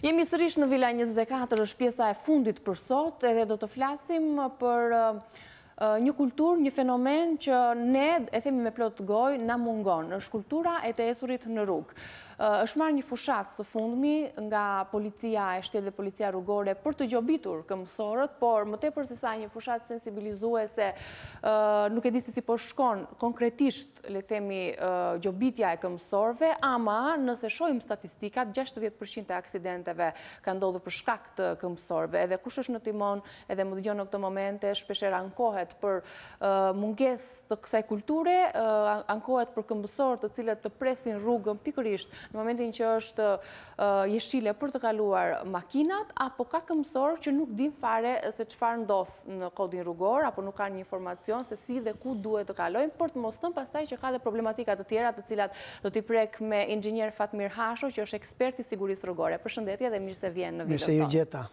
Jemi sërish në vila 24, është pjesa e fundit për sot, edhe do të flasim për një kultur, një fenomen, që ne, e themi me plotë goj, na mungon. është kultura e të esurit në rrugë është marrë një fushat së fundmi nga policia e shtetë dhe policia rrugore për të gjobitur këmësorët, por më te sa një fushat sensibilizue se nuk e disi si po shkon konkretisht, le themi, gjobitja e këmësorve, ama nëse shojmë statistikat, 60% e aksidenteve ka ndodhë për shkak të këmësorve, edhe kush është në timon, edhe më dëgjon në këtë momente, shpesher ankohet për munges të kësaj kulture, ankohet për këmësor të cilët të presin rrugën pikërisht në momentin që është jeshile për të kaluar makinat, apo ka këmësor që nuk din fare se qëfar ndodh në kodin rrugor, apo nuk ka një informacion se si dhe ku duhet të kalojnë, për të mostën pastaj që ka dhe problematikat të tjera të cilat do t'i prek me ingjënjer Fatmir Hasho, që është ekspert i sigurisë rrugore. Për shëndetje dhe mirë se vjenë në video të Mirë se ju gjeta.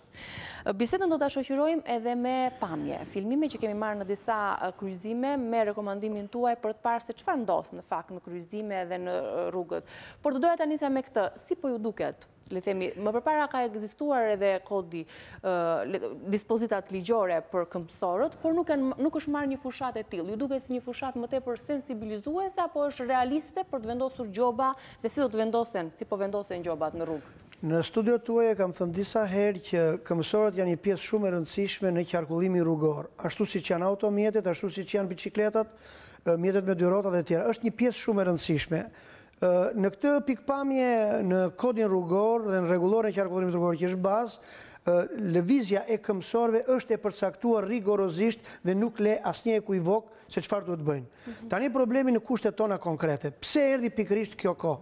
Bisetën do të ashoqyrojmë edhe me pamje. Filmime që kemi marë në disa kryzime me rekomandimin tuaj për të parë se qëfar ndodhë në fakt në kryzime dhe në rrugët. Por të dojë të nisa me këtë, si po ju duket, le themi, më përpara ka egzistuar edhe kodi dispozitat ligjore për këmsorët, por nuk është marrë një fushat e tilë. Ju duket si një fushat më te për sensibilizuese, apo është realiste për të vendosur gjoba dhe si do të vendosen, si po vendosen gjobat në rrugë? Në studio të uaj e kam thënë disa herë që këmësorët janë një pjesë shumë e rëndësishme në kjarkullimi rrugor. Ashtu si që janë automjetet, ashtu si që janë bicikletat, mjetet me dyrotat dhe tjera. është një pjesë shumë e rëndësishme. Në këtë pikpamje në kodin rrugor dhe në regulore që kodin rrugor që është bazë, levizja e këmsorve është e përsaktuar rigorozisht dhe nuk le asnje e kujvok se qëfar duhet bëjnë. Mhm. Tani problemi në kushtet tona konkrete. Pse erdi pikrisht kjo ko?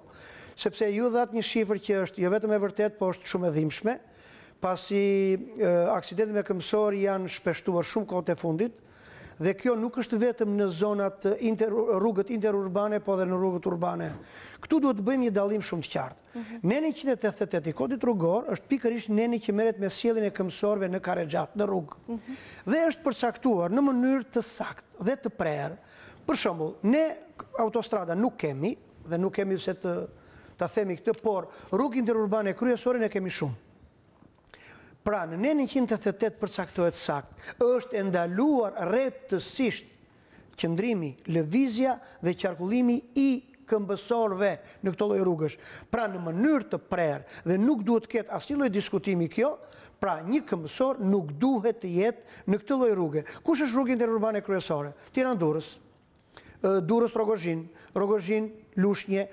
Sepse ju dhatë një shifrë që është, jo vetëm e vërtet, po është shumë e pasi aksidentit me këmsor janë shpeshtuar shumë kote fundit, dhe kjo nuk është vetëm në zonat rrugët interurbane, po dhe në rrugët urbane. Këtu duhet të bëjmë një dalim shumë të qartë. Mhm. Neni 188 i kodit rrugor është pikërish neni që meret me sielin e këmsorve në kare gjatë, në rrugë. Mhm. Dhe është përcaktuar në mënyrë të sakt dhe të prerë. Për shumë, ne autostrada nuk kemi, dhe nuk kemi se të themi këtë, por rrugë interurbane kryesore ne kemi shumë. Pra në 188 përcaktohet sakt, është endaluar retësisht qëndrimi, lëvizja dhe qarkullimi i këmbësorve në këto lojë rrugësh. Pra në mënyrë të prerë dhe nuk duhet këtë asiloj diskutimi kjo, pra një këmbësor nuk duhet të jetë në këto lojë rrugë. Kush është rrugin të rrubane kryesore? Tiran Durës, Durës Rogozhin, Rogozhin, Lushnje,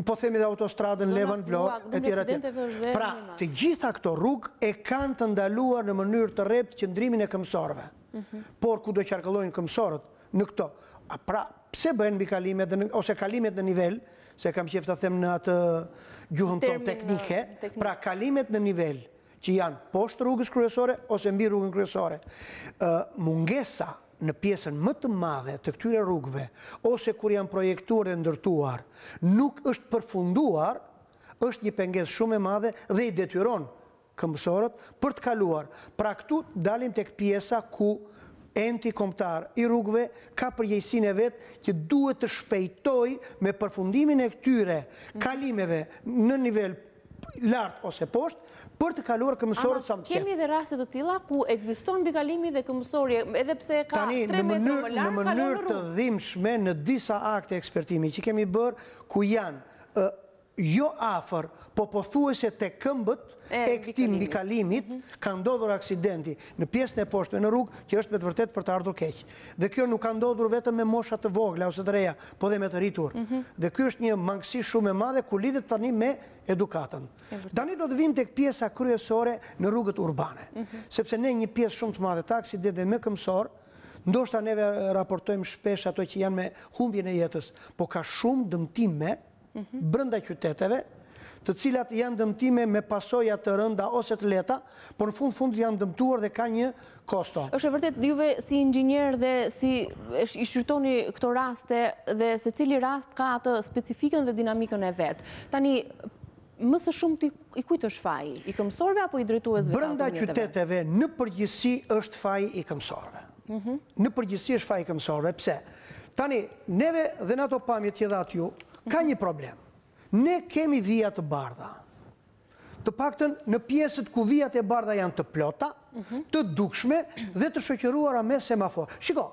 po themi dhe autostradën, levën, vlotë, e tjera tjera. Pra, të gjitha këto rrugë e kanë të ndaluar në mënyrë të reptë qëndrimin e këmsorve. Mhm. Por, ku do qarkëllojnë këmsorët në këto. A pra, pse bëhen në bikalimet, ose kalimet në nivel, se kam qefë të them në atë gjuhën tëmë teknike, pra, kalimet në nivel, që janë poshtë rrugës kryesore, ose mbi rrugën kryesore. Mungesa në piesën më të madhe të këtyre rrugve, ose kur janë projektuar e ndërtuar, nuk është përfunduar, është një penges shumë e madhe dhe i detyron këmbësorët për të kaluar. Pra këtu dalim të këpjesa ku enti komptar i rrugve ka përgjëjsin e vetë që duhet të shpejtoj me përfundimin e këtyre kalimeve në nivel lartë ose poshtë, për të kaluar këmësorët sa më të qenë. Kemi edhe rastet të tila ku egziston bigalimi dhe këmësorje, edhe pse ka 3 metrë më lartë, në Në mënyrë të dhimshme në disa akte ekspertimi që kemi bërë, ku janë jo afer po po thuë se të këmbët e këti mbikalimit mhm. ka ndodhur aksidenti në pjesën e poshtëve në rrugë, kjo është me të vërtet për të ardhur keqë. Dhe kjo nuk ka ndodhur vetëm me moshat të vogla ose të reja, po dhe me të rritur. Mhm. Dhe kjo është një mangësi shumë e madhe ku lidit tani me edukatën. tani do të vim të këpjesa kryesore në rrugët urbane, mhm. sepse ne një pjesë shumë të madhe të aksidenti dhe me këmsor, ndoshta neve raportojmë shpesh ato që janë me humbje e jetës, po ka shumë dëmtime brënda qyteteve, të cilat janë dëmtime me pasoja të rënda ose të leta, por në fund fund janë dëmtuar dhe ka një kosto. është e vërtet, juve si ingjinerë dhe si i shqyrtoni këto raste dhe se cili rast ka atë specifikën dhe dinamikën e vetë. Tani, mësë shumë të i kujtë është faj, i këmsorve apo i drejtuesve? Brënda qyteteve në përgjësi është faj i këmsorve. Mhm. Në përgjësi është faj i këmsorve, pse? Tani, neve dhe në ato pamjet që dhatë ju, ka mhm. një problem. Ne kemi vijat të bardha. Të pakten në pjesët ku vijat e bardha janë të plota, të dukshme dhe të shokjeruara me semafor. Shiko,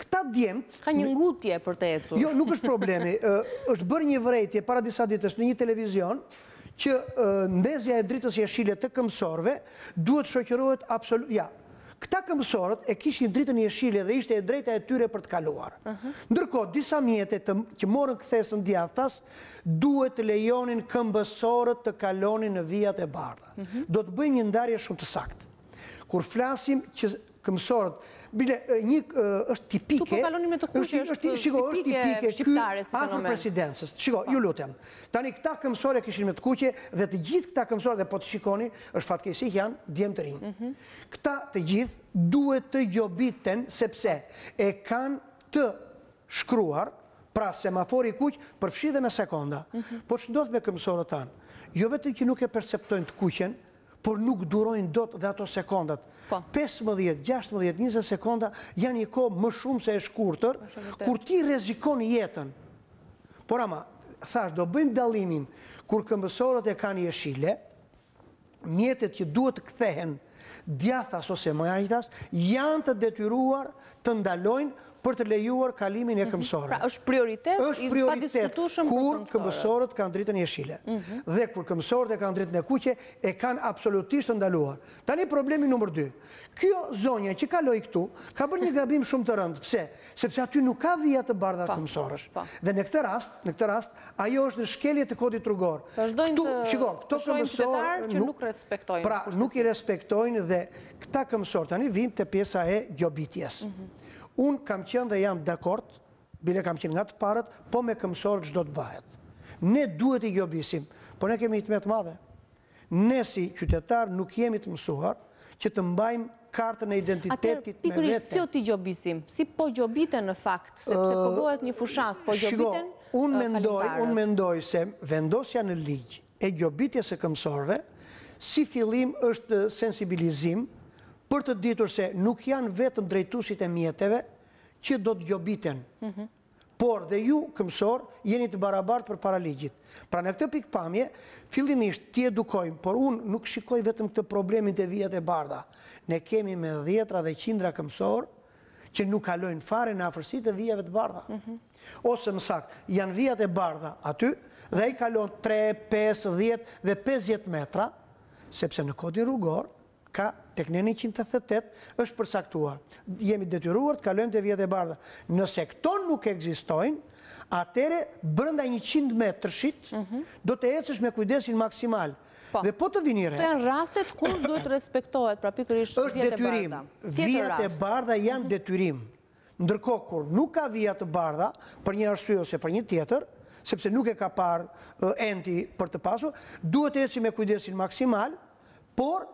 këta djemët... Ka një ngutje për të ecu. Jo, nuk është problemi. është bërë një vrejtje, para disa ditës, në një televizion, që ndezja e dritës jeshile të këmsorve, duhet shokjeruat absolut... Ja, Këta këmësorët e kishin dritën i eshile dhe ishte e drejta e tyre për të kaluar. Ndërko, disa mjete që morën këthesën djathas, duhet të lejonin këmbësorët të kalonin në vijat e bardha. Do të bëjmë një ndarje shumë të saktë. Kur flasim që këmësorët Bile, një është tipike... Tu po kalonim me të kushë, është tipike shqiptare, si të Shiko, është tipike kërë akë presidencës. Shiko, ju lutem. Tani, këta këmësore këshin me të kushë, dhe të gjithë këta këmësore dhe po të shikoni, është fatkesi që janë djemë të rinjë. Mhm. Këta të gjithë duhet të gjobiten, sepse e kanë të shkruar, pra semafori i kushë, përfshidhe me sekonda. Mhm. Po që ndodhë me këmësore tanë? Jo vetën që nuk e perceptojnë të kuqen, por nuk durojnë dot dhe ato sekondat. 15, 16, 20 sekonda janë një ko më shumë se e shkurëtër, kur ti rezikon jetën. Por ama, thash, do bëjmë dalimin, kur këmbësorët e ka një jeshile, mjetet që duhet të kthehen djathas ose mëjajtas, janë të detyruar të ndalojnë për të lejuar kalimin e mhm. këmësore. Pra, është prioritet, është prioritet, kur këmësorët kanë dritën jeshile. Mhm. Dhe kur këmësorët e kanë dritën e kuqe, e kanë absolutisht të ndaluar. Tani problemi nëmër 2. Kjo zonja që ka loj këtu, ka bërë një gabim shumë të rëndë. Pse? Sepse aty nuk ka vijat të bardha po, këmësorës. Po. Dhe në këtë rast, në këtë rast, ajo është në shkelje të kodit rrugorë. Pra, këta këmësorë, tani vim pjesa e gjobitjes. Mhm. Unë kam qenë dhe jam dekort, bile kam qenë nga të parët, po me këmësorë gjdo të bëhet. Ne duhet i gjobisim, po ne kemi i të metë madhe. Ne si qytetar nuk jemi të mësuar që të mbajmë kartën e identitetit me vete. Atër, pikurisht, si o jo ti gjobisim? Si po gjobitën në fakt, sepse përgohet po një fushat, po gjobitën kalitarët? Unë me mendoj se vendosja në ligjë e gjobitjes e këmsorve, si fillim është sensibilizim për të ditur se nuk janë vetëm drejtusit e mjetëve që do të gjobiten. Mhm. Por dhe ju, këmsor, jeni të barabartë për paraligjit. Pra në këtë pikpamje, fillimisht ti edukojmë, por unë nuk shikoj vetëm këtë problemin të vijet e barda. Ne kemi me dhjetra dhe qindra këmsor që nuk kalojnë fare në afërsit të vijet mhm. e barda. Ose mësak, janë vijet e barda aty dhe i kalon 3, 5, 10 dhe 50 metra, sepse në kodin rrugorë, ka tek në 188 është përsaktuar. Jemi detyruar të kalojmë të vjetë e bardha. Nëse këto nuk egzistojnë, atere brënda 100 metrëshit, mhm. do të ecësh me kujdesin maksimal. Po. Dhe po të vinire... Të janë rastet kur duhet respektohet, pra pikërish vjetë e bardha. është detyrim. Vjetë e bardha janë mhm. detyrim. Ndërko, kur nuk ka vjetë e bardha, për një arsuj ose për një tjetër, sepse nuk e ka par enti për të pasu, duhet eci me kujdesin maksimal, por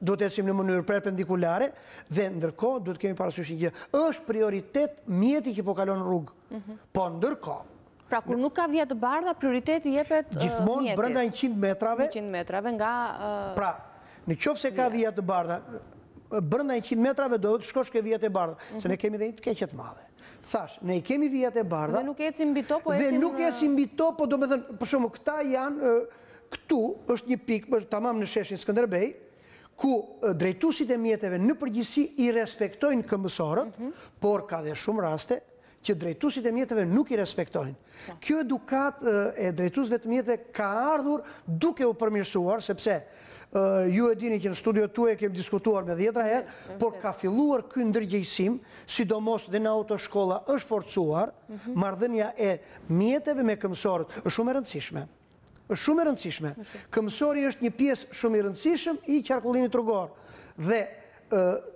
do të esim në mënyrë perpendikulare dhe ndërko do të kemi parasysh një gjë. është prioritet mjeti që po kalon rrugë, mhm. po ndërko. Pra kur nuk ka vjetë bardha, prioriteti jepet mjeti. Gjithmonë brënda 100 metrave. 100 metrave nga... Pra, në qofë se ka vjetë bardha, brënda 100 metrave do të shkosh ke vjetë bardha, se ne mhm. kemi dhe një të keqet madhe. Thash, ne i kemi vjetë bardha... Dhe nuk e cimbi to, po e cimbi... Dhe nuk e cimbi to, po do me thënë, për shumë, këta janë, këtu është një pikë, tamam në sheshin Skënderbej, ku drejtusit e mjetëve në përgjisi i respektojnë këmbësorët, por ka dhe shumë raste që drejtusit e mjetëve nuk i respektojnë. Po. Kjo edukat e drejtusve të mjetëve ka ardhur duke u përmirësuar, sepse ju e dini që në studio tue kemë diskutuar me djetra her, por ka filluar kënë ndërgjëjsim, sidomos dhe në autoshkolla është forcuar, mhm. mardhenja e mjetëve me këmësorët është shumë e rëndësishme është shumë e rëndësishme. Këmësori është një piesë shumë e rëndësishme i qarkullimit rëgorë, Dhe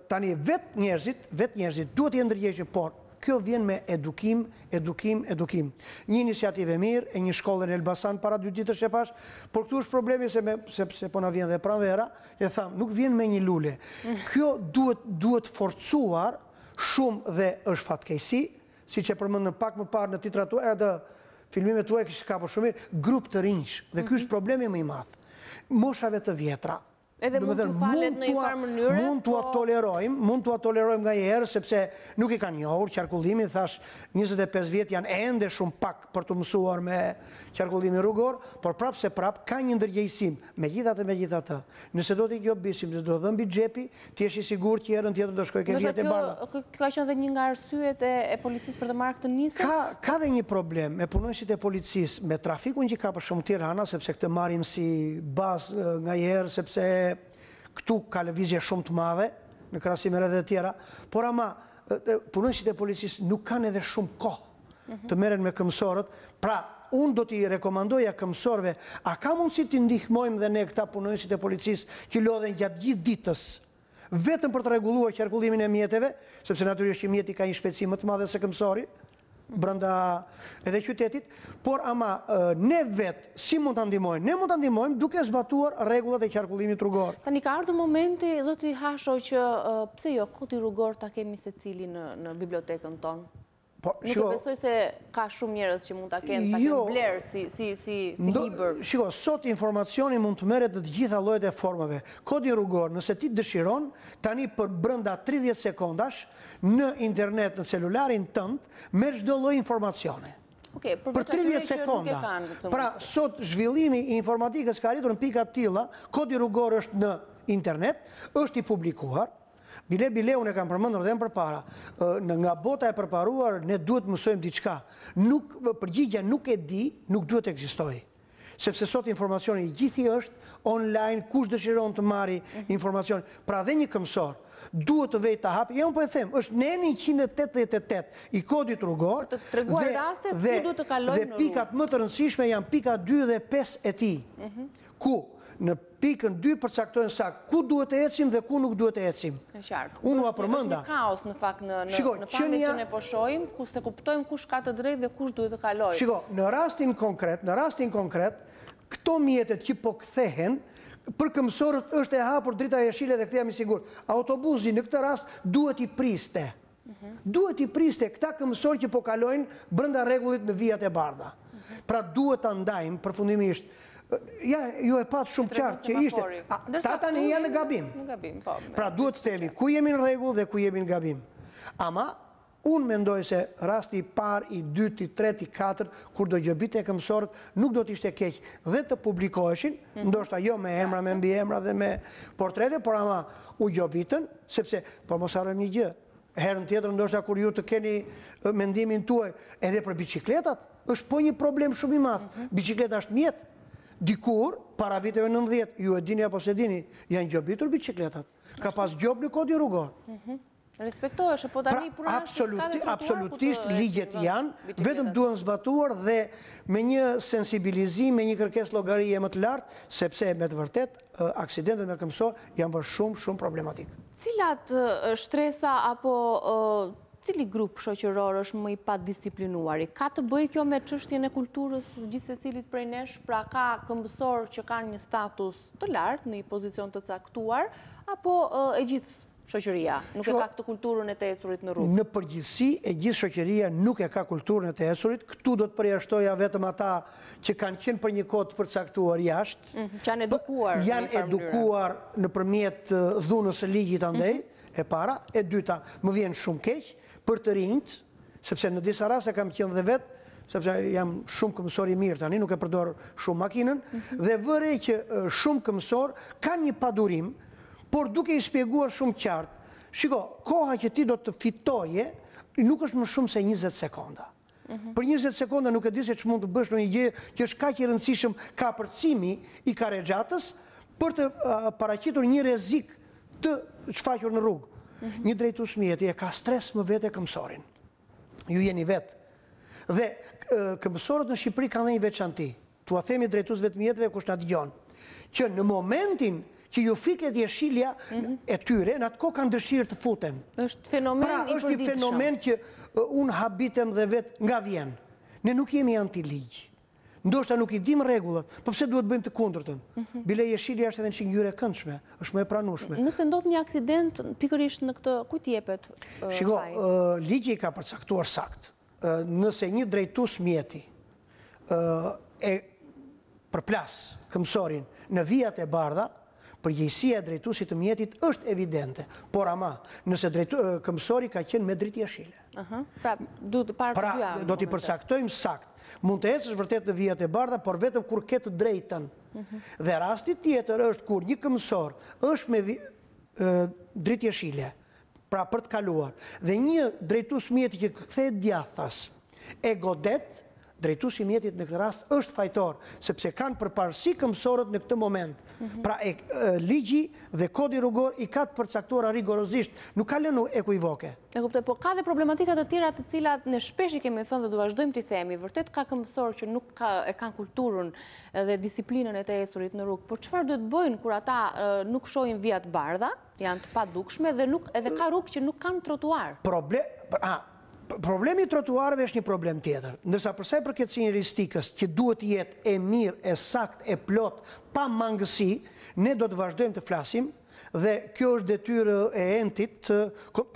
tani vetë njerëzit, vetë njerëzit duhet i ndërgjeqë, por kjo vjen me edukim, edukim, edukim. Një inisiative mirë e një shkollë në Elbasan para dy ditë është e por këtu është problemi se po vjen dhe pranvera, e thamë, nuk vjen me një lule. Kjo duhet forcuar shumë dhe është fatkejsi, si që përmëndë në pak më parë në titratu, edhe filmimet të uaj kështë ka po shumë mirë, grupë të rinjsh, dhe kështë problemi më i madhë. Moshave të vjetra, Edhe mund të falet në i farë mënyre? Mund të atolerojmë, po- mund të atolerojmë nga i herë, sepse nuk i kanë njohur qarkullimin, thash 25 vjetë janë ende shumë pak për të mësuar me qarkullimin rrugor, por prapë se prapë ka një ndërgjejsim, me gjitha të me gjitha të. Nëse do t'i kjo bisim, nëse do dhe bi gjepi, ti eshi sigur që i herën tjetër do shkoj ke vjetë e barda. Kjo është dhe një nga arsyet e policis për të marrë këtë njësë? Ka dhe një problem me punojësit e policis, me trafikun që ka për shumë tirana, sepse këtë marim si bas eh, nga i herë, sepse këtu ka levizje shumë të madhe, në krasim e redhe të tjera, por ama, punësit e policis nuk kanë edhe shumë kohë të meren me këmsorët, pra, unë do t'i rekomandoja këmsorve, a ka mundësi t'i ndihmojmë dhe ne këta punësit e policis që lodhen gjatë gjithë ditës, vetëm për të regulluar qërkullimin e mjetëve, sepse naturisht që mjeti ka një shpecimë të madhe se këmsori, brënda edhe qytetit, por ama ne vetë si mund të ndimojmë? Ne mund të ndimojmë duke zbatuar regullat e qarkullimit rrugor. Ta një ka ardhë momenti, zoti Hasho, që pëse jo, këti rrugor të kemi se cili në bibliotekën tonë? Po, nuk të besoj se ka shumë njerës që mund të kënë jo. blerë si liber. Shiko, sot informacioni mund të meret dhe gjitha lojt e formave. Kodi rrugor, nëse ti dëshiron, tani për brënda 30 sekondash, në internet, në celularin tëndë, merë gjdo lojë informacione. Për 30 sekonda, pra sot zhvillimi i informatikës ka rritur në pikat tila, kodi rrugor është në internet, është i publikuar, Bile, bile, unë e kam përmëndër dhe më përpara, në nga bota e përparuar, ne duhet mësojmë diqka. Përgjigja nuk e di, nuk duhet e egzistoj. Sepse sot informacioni gjithi është online, kush dëshiron të mari informacioni. Pra dhe një këmsor, duhet të vejt të hapë, e unë për e them, është në 188 i kodit rrugor, dhe pikat më të rëndësishme janë pikat 2 dhe 5 e ti. Mhm. Ku? në pikën dy përcaktojnë sa ku duhet e ecim dhe ku nuk duhet e ecim. Unë ua përmënda. Në kaos në fakt në pamit që ne poshojmë, ku se kuptojmë kush ka të drejt dhe kush duhet të kalojnë. Shiko, në rastin konkret, në rastin konkret, këto mjetet që po këthehen, për këmësorët është e hapur drita e shile dhe këtë jam i sigur. Autobuzi në këtë rast duhet i priste. Duhet i priste këta këmsorë që po kalojnë brënda regullit në vijat e bardha. Pra duhet të ndajmë, përfundimisht, Ja, ju e patë shumë qartë që ishte. Ta ta në janë në gabim. Po, pra duhet të temi, ku jemi në regullë dhe ku jemi në gabim. Ama, unë mendoj se rasti i par, i dytë, i tretë, i katër, kur do gjëbite e këmësorët, nuk do t'ishte keqë dhe të publikoheshin, mhm. ndoshta jo me emra, me mbi emra dhe me portrete, por ama u gjëbitën, sepse, por mos arëm një gjë, herën tjetër ndoshta kur ju të keni mendimin tue edhe për bicikletat, është po një problem shumë i madhë. Mhm. Bicikleta është mjetë, dikur, para viteve 90, ju e dini apo se dini, janë gjobitur bicikletat. Ka pas gjob një kodi rrugor. Mhm. Respektohesh, po tani i pura nështë rrugor. Absolutisht, ligjet janë, vetëm duen zbatuar dhe me një sensibilizim, me një kërkes e më të lartë, sepse me të vërtet, aksidentet me këmso janë bërë shumë, shumë problematikë. Cilat shtresa apo Cili grupë shoqëror është më i pa disiplinuari? Ka të bëjë kjo me qështje e kulturës gjithë se cilit prej nesh, pra ka këmbësor që ka një status të lartë në i pozicion të caktuar, apo e gjithë shoqëria nuk e ka këtë kulturën e të esurit në rrugë? Në përgjithsi, e gjithë shoqëria nuk e ka kulturën e të esurit, këtu do të përjashtoja vetëm ata që kanë qenë për një kotë për caktuar jashtë. Mhm, që janë edukuar. Po, janë edukuar në përmjet dhunës e ligjit andej, mhm. e para, e dyta, më vjenë shumë keqë, për të rinjtë, sepse në disa rase kam qenë dhe vetë, sepse jam shumë këmësor i mirë tani, nuk e përdor shumë makinën, mhm. dhe vërej që shumë këmësor ka një padurim, por duke i spjeguar shumë qartë, shiko, koha që ti do të fitoje, nuk është më shumë se 20 sekonda. Mhm. Për 20 sekonda nuk e disë që mund të bësh në një gjë që është ka që rëndësishëm ka përcimi i karegjatës për të paracitur një rezik të shfaqur në rrugë. Mhm. një drejtus mjeti e ka stres më vete këmsorin. Ju jeni vetë. Dhe këmsorët në Shqipëri ka në një veçanti. Tu a themi drejtus vetë mjetëve kush në digjon. Që në momentin që ju fiket jeshilja mhm. e tyre, në atë ko kanë dëshirë të futen. është fenomen pra, i përdiqëshëm. Pra, është një fenomen që unë habitem dhe vetë nga vjenë. Ne nuk jemi antiligjë ndoshta nuk i dim rregullat, po pse duhet bëjmë të kundërtën? Mhm. Bile jeshili është edhe një ngjyrë e këndshme, është më e pranueshme. Nëse ndodh një aksident pikërisht në këtë kujt jepet? Shiko, ligji ka përcaktuar saktë. Nëse një drejtues mjeti ë e përplas këmsorin në vijat e bardha, përgjegjësia e drejtuesit të mjetit është evidente. Por ama, nëse drejtu këmsori ka qenë me dritë jeshile. Aha. Pra, duhet të parë pra, dy Pra, do të përcaktojmë saktë Mund të ecësh vërtet në vijat e bardha, por vetëm kur ke të drejtën. Dhe rasti tjetër është kur një këmësor është me dritje jeshile, pra për të kaluar. Dhe një drejtues mjeti që kthehet djathtas e godet Drejtu si mjetit në këtë rast është fajtor, sepse kanë përparësi këmësorët në këtë moment. Mhm. Pra e ligji dhe kodi rrugor i katë përcaktuar rigorozisht, nuk ka lënu e kujvoke. E kupte, po ka dhe problematikat të tira të cilat në shpesh i kemi thënë dhe të vazhdojmë t'i themi, vërtet ka këmësorë që nuk e kanë kulturën dhe disiplinën e të esurit në rrugë, por qëfar duhet bëjnë kur ata nuk shojnë vijat bardha, janë të padukshme dhe ka rrugë që nuk kanë trotuar? Problem, Problemi të trotuarve është një problem tjetër, nërsa përsa e përketësinë listikës që duhet jetë e mirë, e sakt, e plot, pa mangësi, ne do të vazhdojmë të flasim dhe kjo është detyre e entit,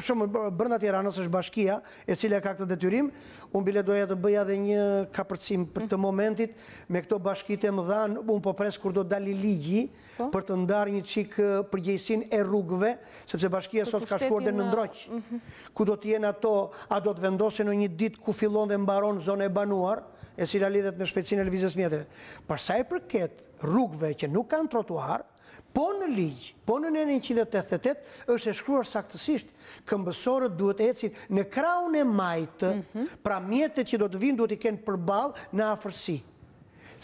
shumë brënda tjera nësë është bashkia, e cilja ka këtë detyrim, unë bile doja të bëja dhe një kapërcim për mm. të momentit, me këto bashkite më dhanë, unë po presë kur do dali ligji, po. për të ndarë një qikë përgjësin e rrugve, sepse bashkia sot ka shkuar dhe në ndroqë, mhm. ku do të jenë ato, a do të në një dit ku fillon dhe mbaron zone e banuar, e cila lidhet me shpecin e lëvizës mjetëve. Parsa e përket rrugve që nuk kanë trotuarë, Po në ligjë, po në nërë 188, është e shkruar saktësisht, këmbësorët duhet ecin në kraun e majtë, mhm. pra mjetët që do të vinë duhet i kënë përbalë në afërsi.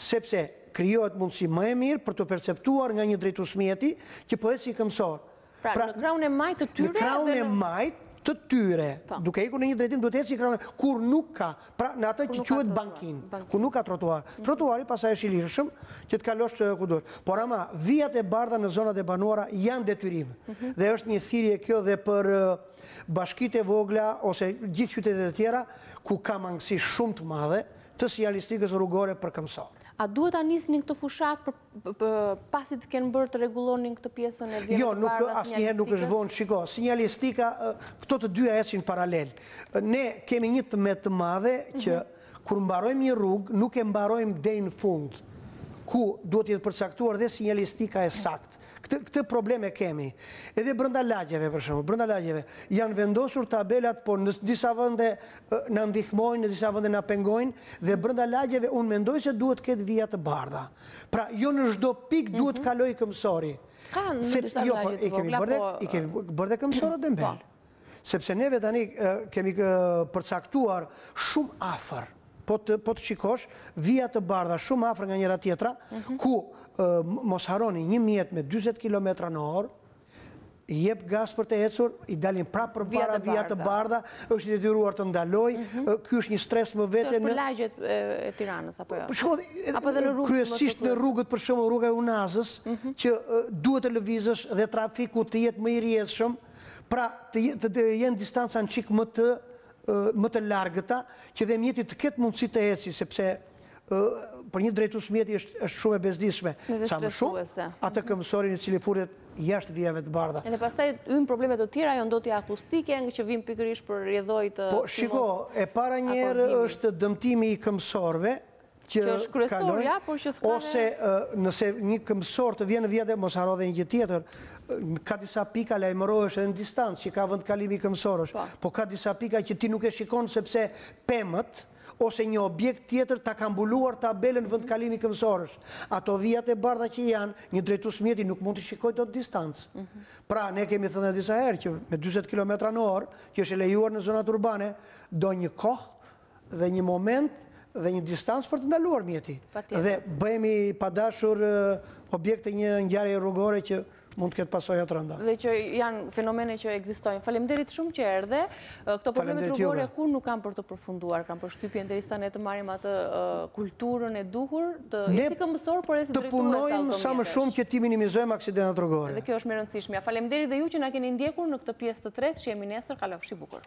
Sepse kryohet mundësi më e mirë për të perceptuar nga një drejtus mjeti që po ecin këmbësorë. Pra, pra në kraun e majtë të tyre? Në kraun e majtë të tyre, duke po. ikur në një drejtim, duhet e si kur nuk ka, pra në atë që quet bankin, kur nuk ka trotuar. Mhm. Trotuari pasa e shilirëshëm, që të kalosh që eh, kudur. Por ama, vijat e barda në zonat e banuara janë detyrim. Mhm. Dhe është një thirje kjo dhe për eh, bashkit e vogla, ose gjithë qytetet e tjera, ku ka mangësi shumë të madhe, të sialistikës rrugore për këmsar. A duhet a njësë një këtë fushat për pasit të kënë bërë të regulonë një këtë pjesën e dhjetë jo, të dhe sinjalistikës? Jo, asë njëherë nuk është vonë, shiko, sinjalistika, këto të dyja esin paralel. Ne kemi një të metë të madhe që mhm. kur mbarojmë një rrugë, nuk e mbarojmë dhejnë në fundë, ku duhet të përcaktuar dhe sinjalistika e saktë këtë problem e kemi edhe brenda lagjeve për shumë, brenda lagjeve janë vendosur tabelat por në disa vende na ndihmojnë në disa vende na pengojnë dhe brenda lagjeve unë mendoj se duhet të ketë vija të bardha. Pra jo në çdo pikë mhm. duhet jo, po, të kalojë këmsori. Se jo po i kemi mbordet i kemi bërde këmsorët edhe. Po. Sepse neve tani kemi përcaktuar shumë afër po të qikosh, po vija të bardha shumë afrë nga njëra tjetra, mhm. ku mos haroni një mjet me 20 km në orë, jep gas për të ecur, i dalin prapë për para vijat të bardha, është i detyruar të ndaloj, mhm. kjo është një stres më vete në... Të është për lagjet e tiranës, apo jo? Po, kryesisht në rrugët për shumë rruga e unazës, mhm. që duhet të lëvizës dhe trafiku të jetë më i rjedhëshëm, pra të jenë distansa në qikë më të më të largëta, që dhe mjetit të ketë mundësi të heci, sepse për një drejtus mjeti është shumë e bezdishme. Sa më shumë, atë këmësorin i cili furjet jashtë vijave të bardha. E dhe pastaj, ynë problemet të tira, jo ndoti akustike, në që vim pikërish për rjedhoj të... Po, shiko, e para njerë është dëmtimi i këmësorve, që është kryesor, ja, por që thkane... Ose, nëse një këmësor të vjenë vjetë, mos haro dhe një tjetër, ka disa pika lajmërohesh edhe në distancë që ka vënd kalimi këmsorësh, po. po ka disa pika që ti nuk e shikon sepse pëmët ose një objekt tjetër ta ka mbuluar tabelën vënd kalimi Ato vijat e barda që janë, një drejtus mjeti nuk mund të shikoj do të distancë. Mhm. Pra, ne kemi thënë disa herë që me 20 km në orë, që është lejuar në zonat urbane, do një kohë dhe një moment dhe një distancë për të ndaluar mjeti. Dhe bëjmë padashur objekte një njare rrugore që mund të ketë pasoja të rënda. Dhe që janë fenomene që egzistojnë. Falemderit shumë që erdhe. Këto problemet rrugore kur nuk kam për të përfunduar, kam për shtypjen dhe risa ne të marim atë kulturën e duhur, të jesi këmësor, por e drejtuar e të punojmë sa më shumë që ti minimizojmë aksidenat rrugore. Dhe kjo është më rëndësishme. Falemderit dhe ju që na keni ndjekur në këtë pjesë të tretë, që jemi nesër, kalafshi bukur.